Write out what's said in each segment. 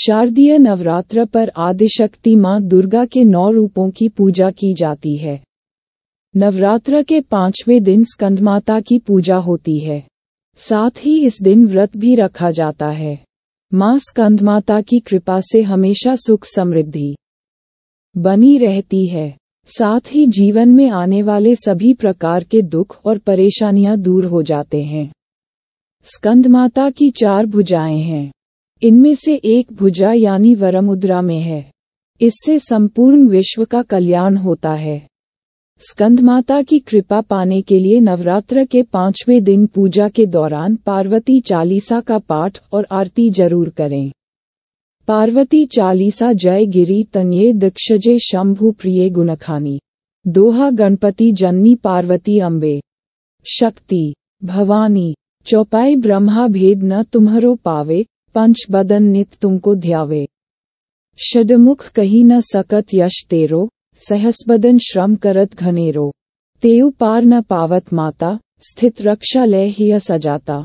शारदीय नवरात्र पर आदिशक्ति मां दुर्गा के नौ रूपों की पूजा की जाती है नवरात्र के पांचवें दिन स्कंदमाता की पूजा होती है साथ ही इस दिन व्रत भी रखा जाता है मां स्कंदमाता की कृपा से हमेशा सुख समृद्धि बनी रहती है साथ ही जीवन में आने वाले सभी प्रकार के दुख और परेशानियां दूर हो जाते हैं स्कंदमाता की चार भुजाएं हैं इनमें से एक भुजा यानी वरमुद्रा में है इससे संपूर्ण विश्व का कल्याण होता है स्कंदमाता की कृपा पाने के लिए नवरात्र के पांचवें दिन पूजा के दौरान पार्वती चालीसा का पाठ और आरती जरूर करें पार्वती चालीसा जय गिरी तनिये दक्षजे शंभु प्रिय गुणखानी दोहा गणपति जननी पार्वती अम्बे शक्ति भवानी चौपाई ब्रह्मा भेद न तुम्हारो पावे पंच बदन नित तुमको ध्यावे षडमुख कही न सकत यश तेरो सहसबदन श्रम करत घनेरो तेउ पार न पावत माता स्थित रक्षा लय ही सजाता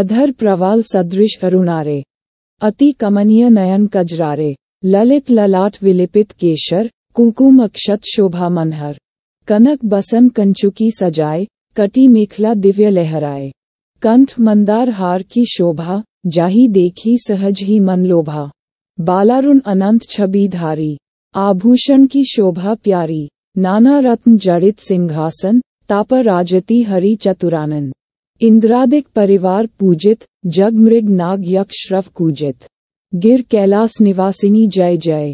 अधर प्रवाल सदृश अरुणारे अति कमनीय नयन कजरारे ललित ललाट विलिपित केशर कुंकुम अक्षत शोभा मनहर कनक बसन कंचुकी सजाए कटी मेखला दिव्य लहराए कंठ मंदार हार की शोभा जाही देखी सहज ही मन लोभा बालारुण अनंत छबी धारी आभूषण की शोभा प्यारी नाना रत्न जड़ित सिंहासन तापर राजति हरि चतुरानन इंद्रादिक परिवार पूजित जग मृग नाग यक्षरव कूजित गिर कैलास निवासिनी जय जय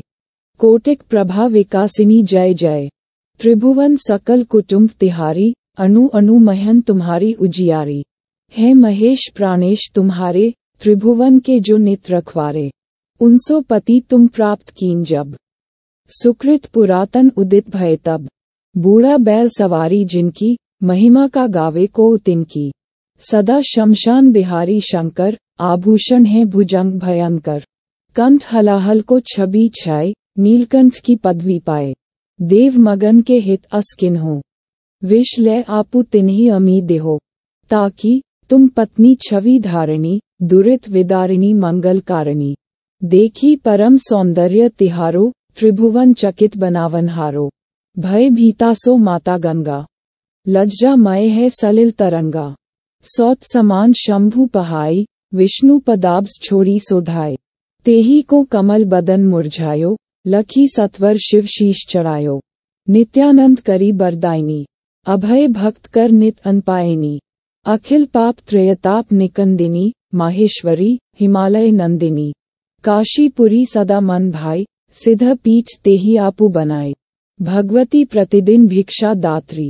कोटिक प्रभा विकासिनी जय जय त्रिभुवन सकल कुटुम्ब तिहारी अनु अनु महन तुम्हारी उजियारी है महेश प्राणेश तुम्हारे त्रिभुवन के जो नित रखवारे उनसो पति तुम प्राप्त कीन जब सुकृत पुरातन उदित भय तब बूढ़ा बैल सवारी जिनकी महिमा का गावे को तिनकी सदा शमशान बिहारी शंकर आभूषण है भुजंग भयंकर कंठ हलाहल को छबी छाये नीलकंठ की पदवी पाए देव मगन के हित अस्किन हो विष ले आपू तिन्ही अमी देहो ताकि तुम पत्नी छवि धारिणी दुरित विदारिणी मंगल कारिणी देखी परम सौंदर्य तिहारो त्रिभुवन चकित बनावन हारो भय भीता सो माता गंगा लज्जा मय है सलिल तरंगा सौत समान शंभु पहाई विष्णु पदाब्स छोड़ी सोधाय तेही को कमल बदन मुरझायो लखी सत्वर शिव शीश चढ़ायो नित्यानंद करी बरदायनी अभय भक्त कर नित अनपायनी अखिल पाप त्रयताप निकंदिनी माहेश्वरी हिमालय नंदिनी काशीपुरी सदा मन भाई सिद्ध पीठ तेही आपू बनाए भगवती प्रतिदिन भिक्षा दात्री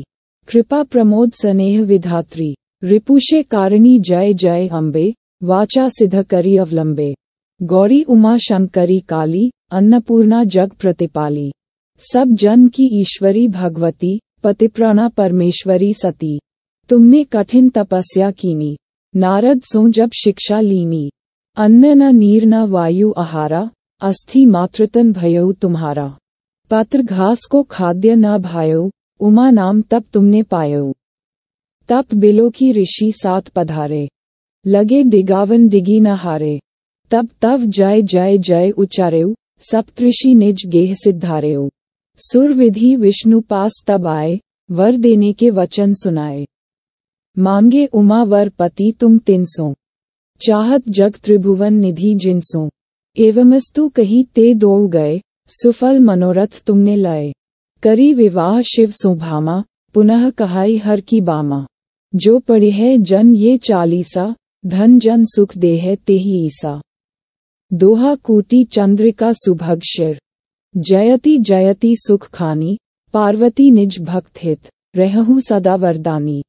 कृपा प्रमोद स्नेह विधात्री रिपुषे कारिणी जय जय अम्बे वाचा सिद्ध करी अवलंबे गौरी उमा शंकरी काली अन्नपूर्णा जग प्रतिपाली सब जन की ईश्वरी भगवती पतिप्राणा परमेश्वरी सती तुमने कठिन तपस्या कीनी नारद सो जब शिक्षा लीनी अन्न न नीर न वायु आहारा अस्थि मातृतन भयऊ तुम्हारा पत्र घास को खाद्य न भायो उमा नाम तप तुमने पायो तप बिलो की ऋषि सात पधारे लगे डिगावन डिगी न हारे तब तव जय जय जय उच्चारेऊ सप्तृषि निज गेह सिद्धारेऊ सुर विधि विष्णु पास तब आए वर देने के वचन सुनाए मांगे उमावर पति तुम तिनसो चाहत जग त्रिभुवन निधि जिनसो एवमस्तु कहीं ते दो गए सुफल मनोरथ तुमने लाए करी विवाह शिव सुभामा पुनः कहाई हर की बामा जो पढ़े है जन ये चालीसा धन जन सुख दे है ते ही ईसा दोहा कूटी चंद्रिका सुभक्षिर जयति जयति सुख खानी पार्वती निज भक्त हित रहू सदा वरदानी